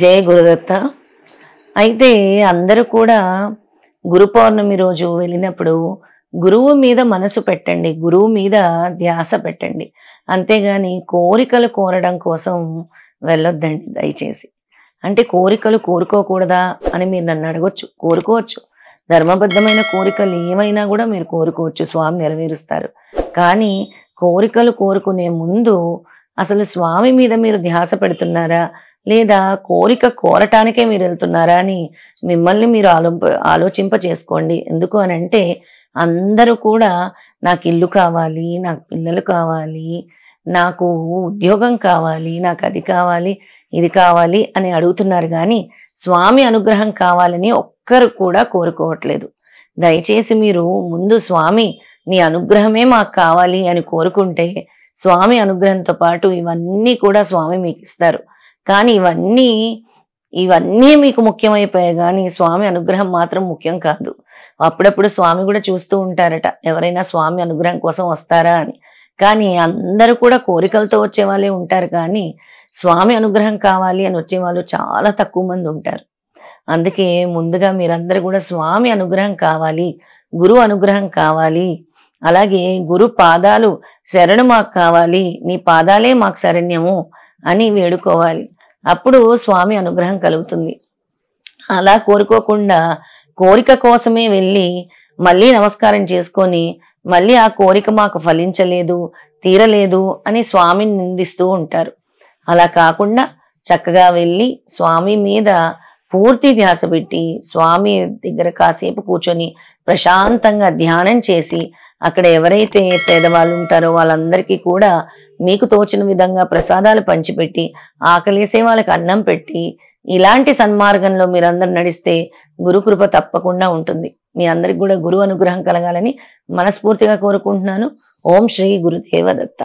జయ గురుదత్త అయితే అందరూ కూడా గురు పౌర్ణమి రోజు వెళ్ళినప్పుడు గురువు మీద మనసు పెట్టండి గురువు మీద ధ్యాస పెట్టండి అంతేగాని కోరికలు కోరడం కోసం వెళ్ళొద్దండి దయచేసి అంటే కోరికలు కోరుకోకూడదా అని మీరు నన్ను అడగొచ్చు కోరుకోవచ్చు ధర్మబద్ధమైన కోరికలు ఏమైనా కూడా మీరు కోరుకోవచ్చు స్వామి నెరవేరుస్తారు కానీ కోరికలు కోరుకునే ముందు అసలు స్వామి మీద మీరు ధ్యాస పెడుతున్నారా లేదా కోరిక కోరటానికే మీరు వెళ్తున్నారా అని మిమ్మల్ని మీరు ఆలోప ఆలోచింప చేసుకోండి ఎందుకు అని అంటే అందరూ కూడా నాకు ఇల్లు కావాలి నాకు పిల్లలు కావాలి నాకు ఉద్యోగం కావాలి నాకు అది కావాలి ఇది కావాలి అని అడుగుతున్నారు కానీ స్వామి అనుగ్రహం కావాలని ఒక్కరు కూడా కోరుకోవట్లేదు దయచేసి మీరు ముందు స్వామి నీ అనుగ్రహమే మాకు కావాలి అని కోరుకుంటే స్వామి అనుగ్రహంతో పాటు ఇవన్నీ కూడా స్వామి మీకు ఇస్తారు కానీ ఇవన్నీ ఇవన్నీ మీకు ముఖ్యమైపోయాయి కానీ స్వామి అనుగ్రహం మాత్రం ముఖ్యం కాదు అప్పుడప్పుడు స్వామి కూడా చూస్తూ ఉంటారట ఎవరైనా స్వామి అనుగ్రహం కోసం వస్తారా అని కానీ అందరూ కూడా కోరికలతో వచ్చే వాళ్ళే ఉంటారు కానీ స్వామి అనుగ్రహం కావాలి అని వచ్చేవాళ్ళు చాలా తక్కువ మంది ఉంటారు అందుకే ముందుగా మీరందరూ కూడా స్వామి అనుగ్రహం కావాలి గురువు అనుగ్రహం కావాలి అలాగే గురు పాదాలు శరణు మాకు కావాలి నీ పాదాలే మాకు శరణ్యము అని వేడుకోవాలి అప్పుడు స్వామి అనుగ్రహం కలుగుతుంది అలా కోరుకోకుండా కోరిక కోసమే వెళ్ళి మళ్ళీ నమస్కారం చేసుకొని మళ్ళీ ఆ కోరిక మాకు ఫలించలేదు తీరలేదు అని స్వామిని నిందిస్తూ ఉంటారు అలా కాకుండా చక్కగా వెళ్ళి స్వామి మీద పూర్తి ధ్యాస పెట్టి స్వామి దగ్గర కాసేపు కూర్చొని ప్రశాంతంగా ధ్యానం చేసి అక్కడ ఎవరైతే పేదవాళ్ళు ఉంటారో వాళ్ళందరికీ కూడా మీకు తోచిన విధంగా ప్రసాదాలు పంచిపెట్టి ఆకలిసే వాళ్ళకి అన్నం పెట్టి ఇలాంటి సన్మార్గంలో మీరందరూ నడిస్తే గురుకృప తప్పకుండా ఉంటుంది మీ అందరికి కూడా గురు అనుగ్రహం కలగాలని మనస్ఫూర్తిగా కోరుకుంటున్నాను ఓం శ్రీ గురుదేవ దత్త